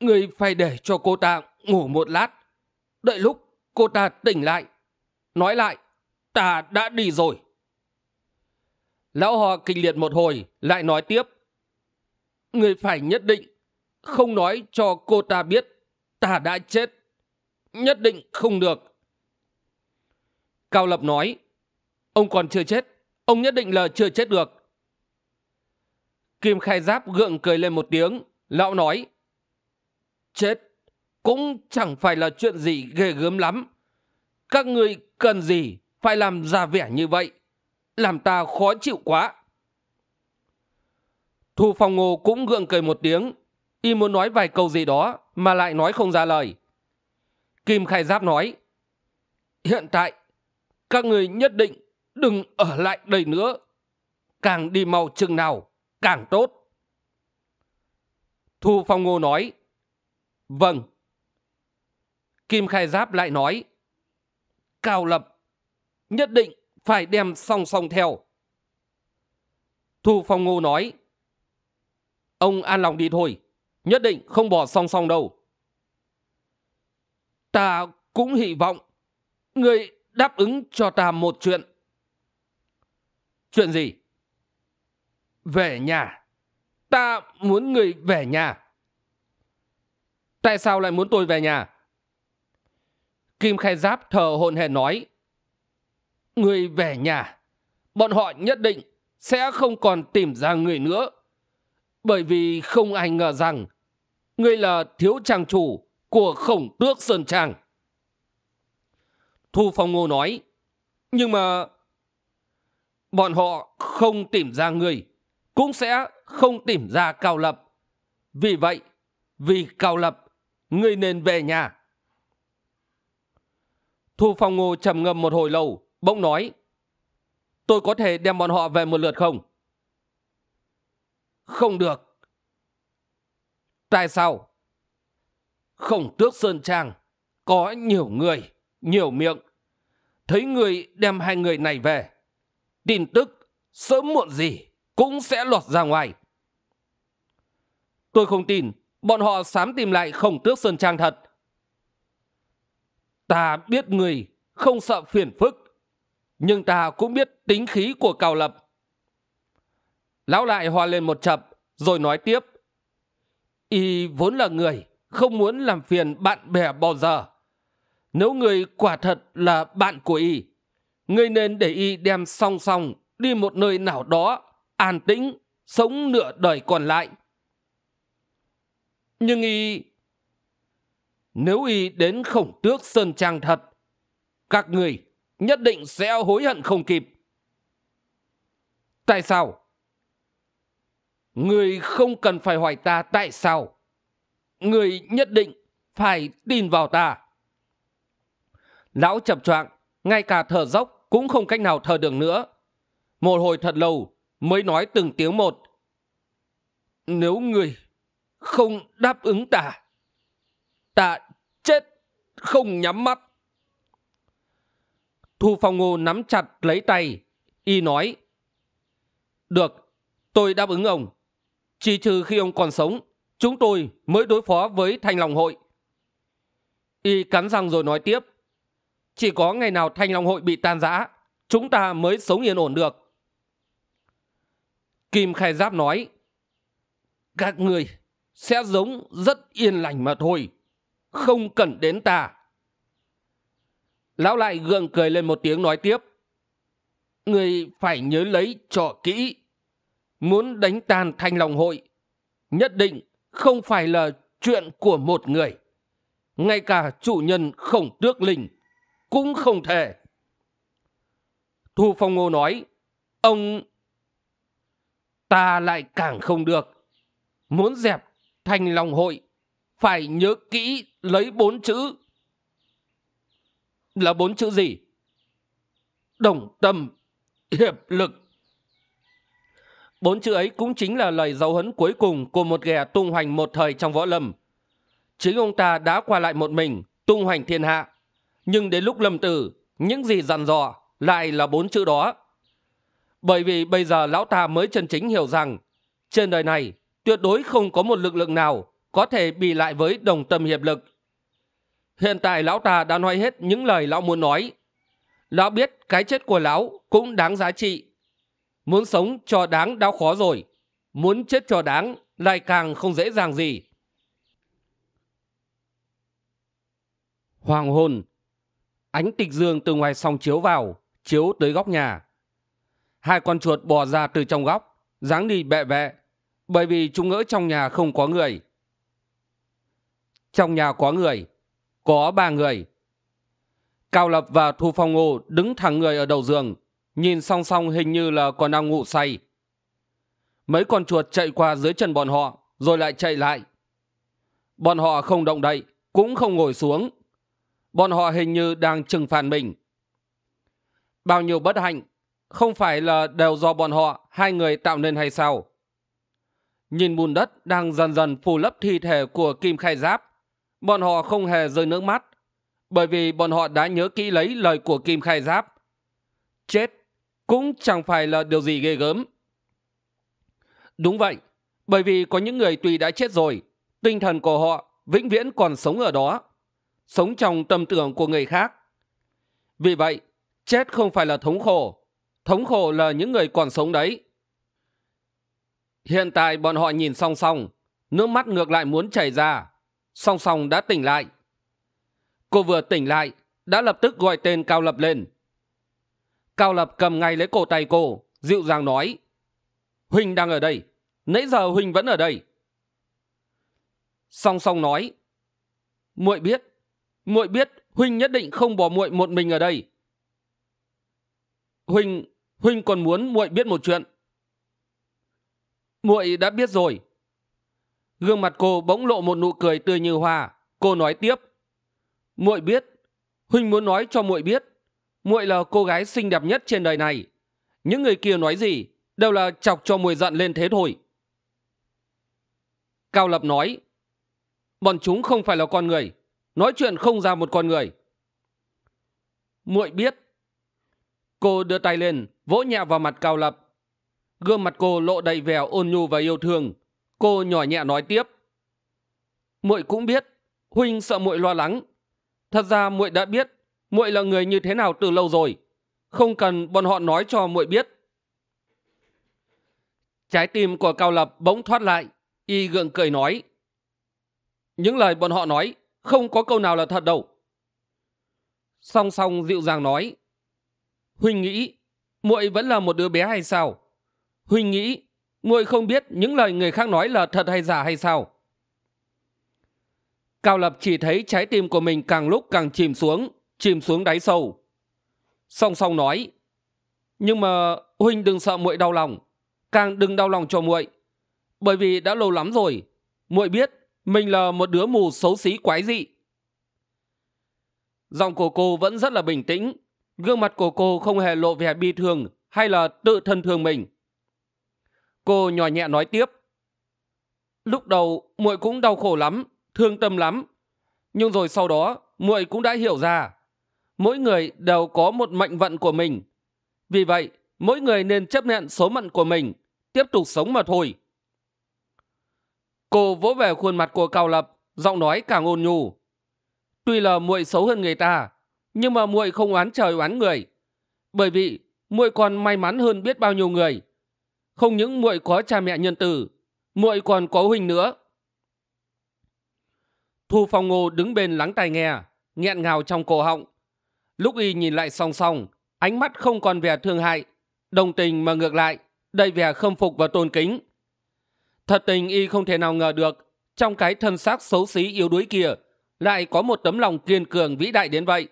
Người phải để cho cô ta ngủ một lát. Đợi lúc cô ta tỉnh lại. Nói lại ta đã đi rồi lão họ kinh liệt một hồi lại nói tiếp người phải nhất định không nói cho cô ta biết ta đã chết nhất định không được cao lập nói ông còn chưa chết ông nhất định là chưa chết được kim khai giáp gượng cười lên một tiếng lão nói chết cũng chẳng phải là chuyện gì ghê gớm lắm các ngươi cần gì phải làm ra vẻ như vậy làm ta khó chịu quá thu phong ngô cũng gượng cười một tiếng y muốn nói vài câu gì đó mà lại nói không ra lời kim khai giáp nói hiện tại các người nhất định đừng ở lại đây nữa càng đi mau chừng nào càng tốt thu phong ngô nói vâng kim khai giáp lại nói cao lập nhất định phải đem song song theo. Thu Phong Ngô nói, ông an lòng đi thôi, nhất định không bỏ song song đâu. Ta cũng hy vọng, người đáp ứng cho ta một chuyện. Chuyện gì? Về nhà. Ta muốn người về nhà. Tại sao lại muốn tôi về nhà? Kim Khai Giáp thờ hồn hề nói. Người về nhà, bọn họ nhất định sẽ không còn tìm ra người nữa. Bởi vì không ai ngờ rằng người là thiếu trang chủ của khổng tước Sơn Trang. Thu Phong Ngô nói, nhưng mà bọn họ không tìm ra người, cũng sẽ không tìm ra Cao Lập. Vì vậy, vì Cao Lập, người nên về nhà. Thu Phong Ngô trầm ngâm một hồi lâu, bỗng nói tôi có thể đem bọn họ về một lượt không không được tại sao khổng tước sơn trang có nhiều người nhiều miệng thấy người đem hai người này về tin tức sớm muộn gì cũng sẽ lọt ra ngoài tôi không tin bọn họ sám tìm lại khổng tước sơn trang thật ta biết người không sợ phiền phức nhưng ta cũng biết tính khí của cào lập lão lại hoa lên một chập rồi nói tiếp y vốn là người không muốn làm phiền bạn bè bao giờ nếu người quả thật là bạn của y người nên để y đem song song đi một nơi nào đó an tĩnh sống nửa đời còn lại nhưng y nếu y đến khổng tước sơn trang thật các người nhất định sẽ hối hận không kịp tại sao người không cần phải hỏi ta tại sao người nhất định phải tin vào ta lão chập choạng ngay cả thở dốc cũng không cách nào thở được nữa một hồi thật lâu mới nói từng tiếng một nếu người không đáp ứng ta ta chết không nhắm mắt thu phong ngô nắm chặt lấy tay y nói được tôi đáp ứng ông chỉ trừ khi ông còn sống chúng tôi mới đối phó với thanh Long hội y cắn răng rồi nói tiếp chỉ có ngày nào thanh long hội bị tan rã chúng ta mới sống yên ổn được kim khai giáp nói các người sẽ giống rất yên lành mà thôi không cần đến ta lão lại gượng cười lên một tiếng nói tiếp người phải nhớ lấy cho kỹ muốn đánh tan thanh lòng hội nhất định không phải là chuyện của một người ngay cả chủ nhân khổng tước linh cũng không thể thu phong ngô nói ông ta lại càng không được muốn dẹp thanh lòng hội phải nhớ kỹ lấy bốn chữ là bốn chữ gì đồng tâm hiệp lực bốn chữ ấy cũng chính là lời dấu hấn cuối cùng của một ghẻ tung hoành một thời trong võ lâm chính ông ta đã qua lại một mình tung hoành thiên hạ nhưng đến lúc lâm tử những gì dằn dò lại là bốn chữ đó bởi vì bây giờ lão ta mới chân chính hiểu rằng trên đời này tuyệt đối không có một lực lượng nào có thể bị lại với đồng tâm hiệp lực Hiện tại lão ta đã nói hết những lời lão muốn nói. Lão biết cái chết của lão cũng đáng giá trị. Muốn sống cho đáng đau khó rồi. Muốn chết cho đáng lại càng không dễ dàng gì. Hoàng hôn. Ánh tịch dương từ ngoài sòng chiếu vào, chiếu tới góc nhà. Hai con chuột bò ra từ trong góc, dáng đi bẹ bẹ, bởi vì chúng ngỡ trong nhà không có người. Trong nhà có người, có ba người cao lập và thu phong ngô đứng thẳng người ở đầu giường nhìn song song hình như là còn đang ngủ say mấy con chuột chạy qua dưới chân bọn họ rồi lại chạy lại bọn họ không động đậy cũng không ngồi xuống bọn họ hình như đang trừng phạt mình bao nhiêu bất hạnh không phải là đều do bọn họ hai người tạo nên hay sao nhìn bùn đất đang dần dần phủ lấp thi thể của kim khai giáp bọn họ không hề rơi nước mắt bởi vì bọn họ đã nhớ kỹ lấy lời của kim khai giáp chết cũng chẳng phải là điều gì ghê gớm đúng vậy bởi vì có những người tuy đã chết rồi tinh thần của họ vĩnh viễn còn sống ở đó sống trong tâm tưởng của người khác vì vậy chết không phải là thống khổ thống khổ là những người còn sống đấy hiện tại bọn họ nhìn song song nước mắt ngược lại muốn chảy ra song song đã tỉnh lại cô vừa tỉnh lại đã lập tức gọi tên cao lập lên cao lập cầm ngay lấy cổ tay cô dịu dàng nói huynh đang ở đây nãy giờ huynh vẫn ở đây song song nói muội biết muội biết huynh nhất định không bỏ muội một mình ở đây huynh huynh còn muốn muội biết một chuyện muội đã biết rồi gương mặt cô bỗng lộ một nụ cười tươi như hoa cô nói tiếp muội biết huynh muốn nói cho muội biết muội là cô gái xinh đẹp nhất trên đời này những người kia nói gì đều là chọc cho muội giận lên thế thôi cao lập nói bọn chúng không phải là con người nói chuyện không ra một con người muội biết cô đưa tay lên vỗ nhẹ vào mặt cao lập gương mặt cô lộ đầy vẻ ôn nhu và yêu thương cô nhỏ nhẹ nói tiếp muội cũng biết huynh sợ muội lo lắng thật ra muội đã biết muội là người như thế nào từ lâu rồi không cần bọn họ nói cho muội biết trái tim của cao lập bỗng thoát lại y gượng cười nói những lời bọn họ nói không có câu nào là thật đâu song song dịu dàng nói huynh nghĩ muội vẫn là một đứa bé hay sao huynh nghĩ Ngươi không biết những lời người khác nói là thật hay giả hay sao? Cao Lập chỉ thấy trái tim của mình càng lúc càng chìm xuống, chìm xuống đáy sâu. Song song nói, nhưng mà Huynh đừng sợ muội đau lòng, càng đừng đau lòng cho muội, bởi vì đã lâu lắm rồi, muội biết mình là một đứa mù xấu xí quái dị. Giọng của cô vẫn rất là bình tĩnh, gương mặt của cô không hề lộ vẻ bi thương hay là tự thân thương mình. Cô nhỏ nhẹ nói tiếp. Lúc đầu muội cũng đau khổ lắm, thương tâm lắm. Nhưng rồi sau đó muội cũng đã hiểu ra. Mỗi người đều có một mệnh vận của mình. Vì vậy, mỗi người nên chấp nhận số mệnh của mình, tiếp tục sống mà thôi. Cô vỗ về khuôn mặt của Cao Lập, giọng nói càng ôn nhu. Tuy là muội xấu hơn người ta, nhưng mà muội không oán trời oán người, bởi vì muội còn may mắn hơn biết bao nhiêu người không những muội có cha mẹ nhân tử, muội còn có huynh nữa thu phong ngô đứng bên lắng tai nghe nghẹn ngào trong cổ họng lúc y nhìn lại song song ánh mắt không còn vẻ thương hại đồng tình mà ngược lại đầy vẻ khâm phục và tôn kính thật tình y không thể nào ngờ được trong cái thân xác xấu xí yếu đuối kia lại có một tấm lòng kiên cường vĩ đại đến vậy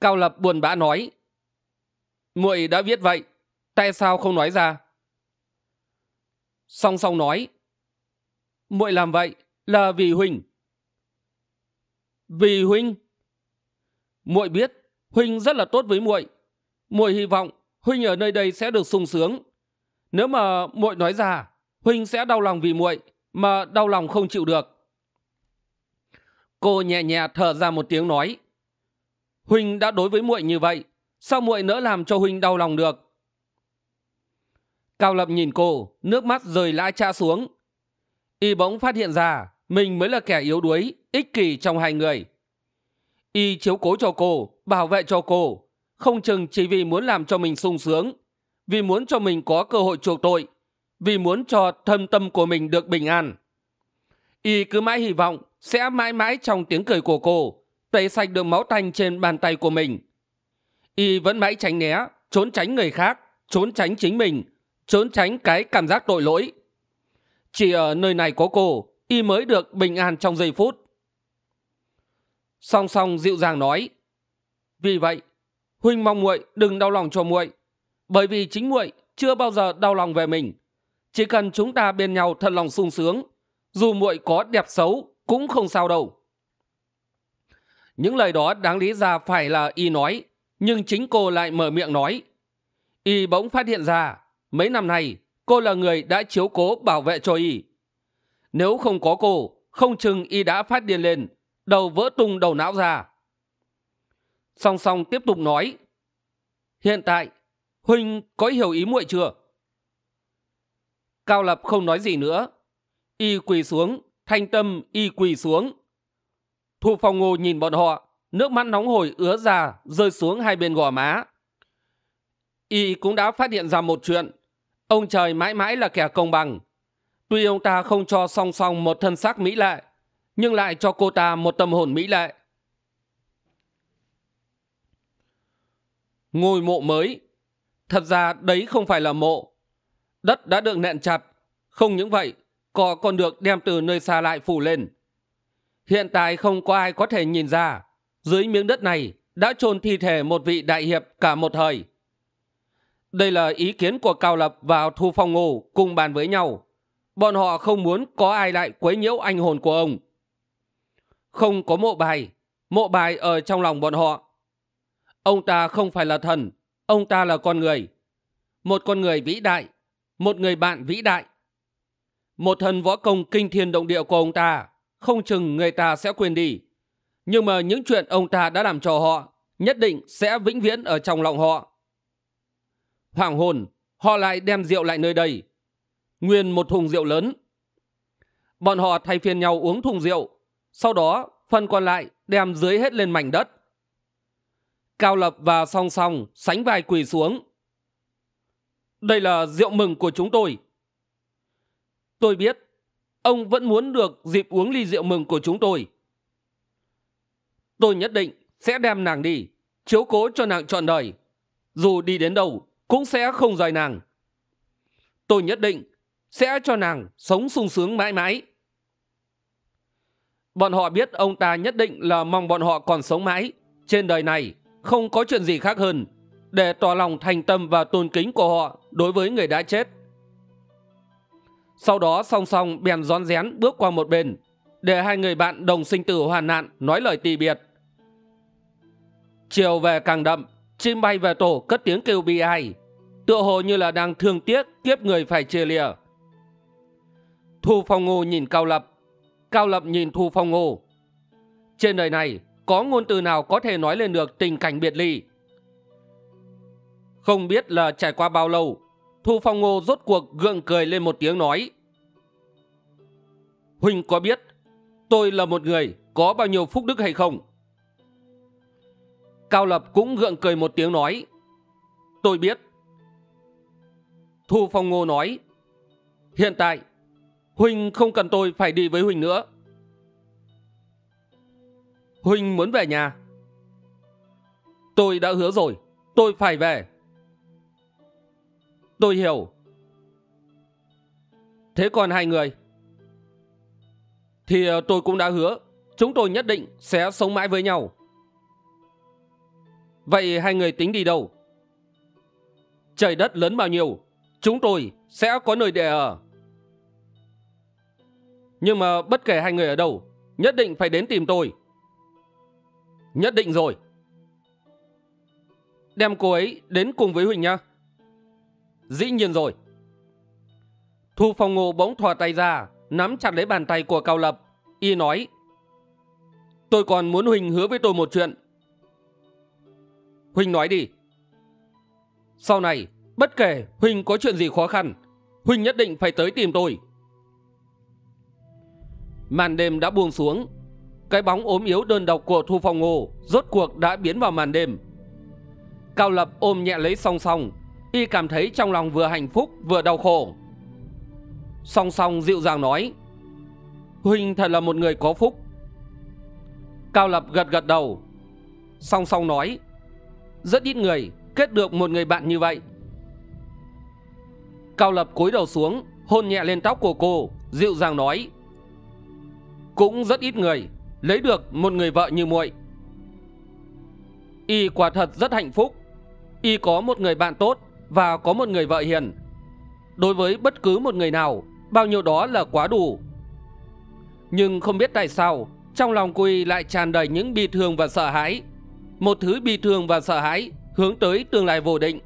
cao lập buồn bã nói muội đã viết vậy tại sao không nói ra song song nói muội làm vậy là vì huynh vì huynh muội biết huynh rất là tốt với muội muội hy vọng huynh ở nơi đây sẽ được sung sướng nếu mà muội nói ra huynh sẽ đau lòng vì muội mà đau lòng không chịu được cô nhẹ nhẹ thở ra một tiếng nói huynh đã đối với muội như vậy sao muội nỡ làm cho huynh đau lòng được cao lập nhìn cô nước mắt rời lã cha xuống y bỗng phát hiện ra mình mới là kẻ yếu đuối ích kỷ trong hai người y chiếu cố cho cô bảo vệ cho cô không chừng chỉ vì muốn làm cho mình sung sướng vì muốn cho mình có cơ hội chuộc tội vì muốn cho thân tâm của mình được bình an y cứ mãi hy vọng sẽ mãi mãi trong tiếng cười của cô tẩy sạch được máu tanh trên bàn tay của mình y vẫn mãi tránh né trốn tránh người khác trốn tránh chính mình trốn tránh cái cảm giác tội lỗi chỉ ở nơi này có cô y mới được bình an trong giây phút song song dịu dàng nói vì vậy huynh mong muội đừng đau lòng cho muội bởi vì chính muội chưa bao giờ đau lòng về mình chỉ cần chúng ta bên nhau thật lòng sung sướng dù muội có đẹp xấu cũng không sao đâu những lời đó đáng lý ra phải là y nói nhưng chính cô lại mở miệng nói y bỗng phát hiện ra mấy năm nay cô là người đã chiếu cố bảo vệ cho y nếu không có cô không chừng y đã phát điên lên đầu vỡ tung đầu não ra song song tiếp tục nói hiện tại huynh có hiểu ý muội chưa cao lập không nói gì nữa y quỳ xuống thanh tâm y quỳ xuống thu phòng ngô nhìn bọn họ nước mắt nóng hổi ứa ra rơi xuống hai bên gò má y cũng đã phát hiện ra một chuyện ông trời mãi mãi là kẻ công bằng tuy ông ta không cho song song một thân xác mỹ lệ nhưng lại cho cô ta một tâm hồn mỹ lệ ngôi mộ mới thật ra đấy không phải là mộ đất đã được nện chặt không những vậy cỏ còn được đem từ nơi xa lại phủ lên hiện tại không có ai có thể nhìn ra dưới miếng đất này đã chôn thi thể một vị đại hiệp cả một thời đây là ý kiến của Cao Lập và Thu Phong Ngô cùng bàn với nhau. Bọn họ không muốn có ai lại quấy nhiễu anh hồn của ông. Không có mộ bài, mộ bài ở trong lòng bọn họ. Ông ta không phải là thần, ông ta là con người. Một con người vĩ đại, một người bạn vĩ đại. Một thần võ công kinh thiên động địa của ông ta, không chừng người ta sẽ quên đi. Nhưng mà những chuyện ông ta đã làm cho họ nhất định sẽ vĩnh viễn ở trong lòng họ hoảng hồn, họ lại đem rượu lại nơi đây. Nguyên một thùng rượu lớn. Bọn họ thay phiên nhau uống thùng rượu, sau đó phần còn lại đem dưới hết lên mảnh đất. Cao Lập và song song sánh vai quỳ xuống. Đây là rượu mừng của chúng tôi. Tôi biết, ông vẫn muốn được dịp uống ly rượu mừng của chúng tôi. Tôi nhất định sẽ đem nàng đi, chiếu cố cho nàng trọn đời. Dù đi đến đâu, cũng sẽ không rời nàng tôi nhất định sẽ cho nàng sống sung sướng mãi mãi bọn họ biết ông ta nhất định là mong bọn họ còn sống mãi trên đời này không có chuyện gì khác hơn để tỏ lòng thành tâm và tôn kính của họ đối với người đã chết sau đó song song bèn rón rén bước qua một bên để hai người bạn đồng sinh tử hoàn nạn nói lời tì biệt chiều về càng đậm chim bay về tổ cất tiếng kêu bi ai tựa hồ như là đang thương tiếc kiếp người phải chia lìa thu phong ngô nhìn cao lập cao lập nhìn thu phong ngô trên đời này có ngôn từ nào có thể nói lên được tình cảnh biệt ly không biết là trải qua bao lâu thu phong ngô rốt cuộc gượng cười lên một tiếng nói huynh có biết tôi là một người có bao nhiêu phúc đức hay không cao lập cũng gượng cười một tiếng nói tôi biết thu phong ngô nói hiện tại huynh không cần tôi phải đi với huynh nữa huynh muốn về nhà tôi đã hứa rồi tôi phải về tôi hiểu thế còn hai người thì ờ, tôi cũng đã hứa chúng tôi nhất định sẽ sống mãi với nhau vậy hai người tính đi đâu trời đất lớn bao nhiêu Chúng tôi sẽ có nơi để ở. Nhưng mà bất kể hai người ở đâu, nhất định phải đến tìm tôi. Nhất định rồi. Đem cô ấy đến cùng với Huỳnh nhá. Dĩ nhiên rồi. Thu Phong Ngô bỗng thò tay ra, nắm chặt lấy bàn tay của Cao Lập. Y nói, tôi còn muốn Huỳnh hứa với tôi một chuyện. Huỳnh nói đi. Sau này, bất kể Huỳnh có chuyện gì khó khăn Huỳnh nhất định phải tới tìm tôi Màn đêm đã buông xuống Cái bóng ốm yếu đơn độc của Thu Phong Ngô Rốt cuộc đã biến vào màn đêm Cao Lập ôm nhẹ lấy song song Y cảm thấy trong lòng vừa hạnh phúc vừa đau khổ Song song dịu dàng nói Huỳnh thật là một người có phúc Cao Lập gật gật đầu Song song nói Rất ít người kết được một người bạn như vậy Cao Lập cúi đầu xuống Hôn nhẹ lên tóc của cô Dịu dàng nói Cũng rất ít người Lấy được một người vợ như muội Y quả thật rất hạnh phúc Y có một người bạn tốt Và có một người vợ hiền Đối với bất cứ một người nào Bao nhiêu đó là quá đủ Nhưng không biết tại sao Trong lòng cô Y lại tràn đầy những bi thương và sợ hãi Một thứ bi thương và sợ hãi Hướng tới tương lai vô định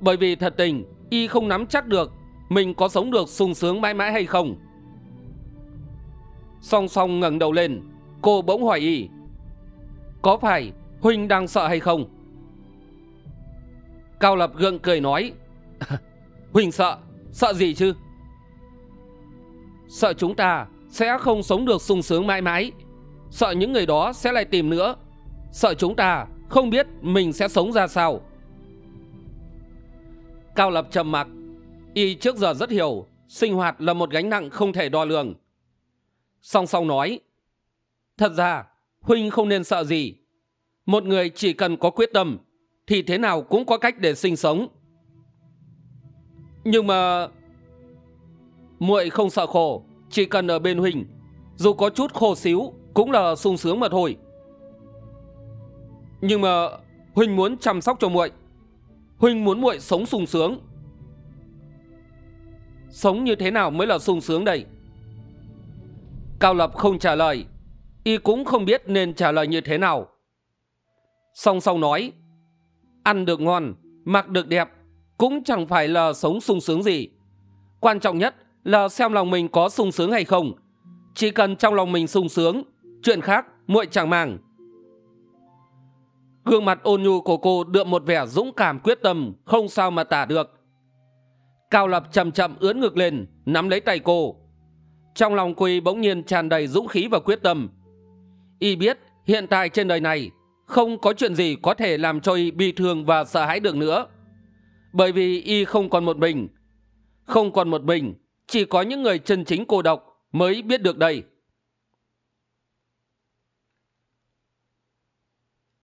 Bởi vì thật tình y không nắm chắc được mình có sống được sung sướng mãi mãi hay không song song ngẩng đầu lên cô bỗng hỏi y có phải huynh đang sợ hay không cao lập gượng cười nói huynh sợ sợ gì chứ sợ chúng ta sẽ không sống được sung sướng mãi mãi sợ những người đó sẽ lại tìm nữa sợ chúng ta không biết mình sẽ sống ra sao Cao Lập trầm mặc Y trước giờ rất hiểu Sinh hoạt là một gánh nặng không thể đo lường Song song nói Thật ra Huynh không nên sợ gì Một người chỉ cần có quyết tâm Thì thế nào cũng có cách để sinh sống Nhưng mà muội không sợ khổ Chỉ cần ở bên Huynh Dù có chút khổ xíu Cũng là sung sướng mà thôi Nhưng mà Huynh muốn chăm sóc cho muội Huynh muốn muội sống sung sướng Sống như thế nào mới là sung sướng đây Cao Lập không trả lời Y cũng không biết nên trả lời như thế nào Song song nói Ăn được ngon Mặc được đẹp Cũng chẳng phải là sống sung sướng gì Quan trọng nhất là xem lòng mình có sung sướng hay không Chỉ cần trong lòng mình sung sướng Chuyện khác muội chẳng màng Gương mặt ôn nhu của cô đượm một vẻ dũng cảm quyết tâm Không sao mà tả được Cao Lập chậm chậm ướn ngực lên Nắm lấy tay cô Trong lòng cô bỗng nhiên tràn đầy dũng khí và quyết tâm Y biết hiện tại trên đời này Không có chuyện gì có thể làm cho y bi thương và sợ hãi được nữa Bởi vì y không còn một mình Không còn một mình Chỉ có những người chân chính cô độc Mới biết được đây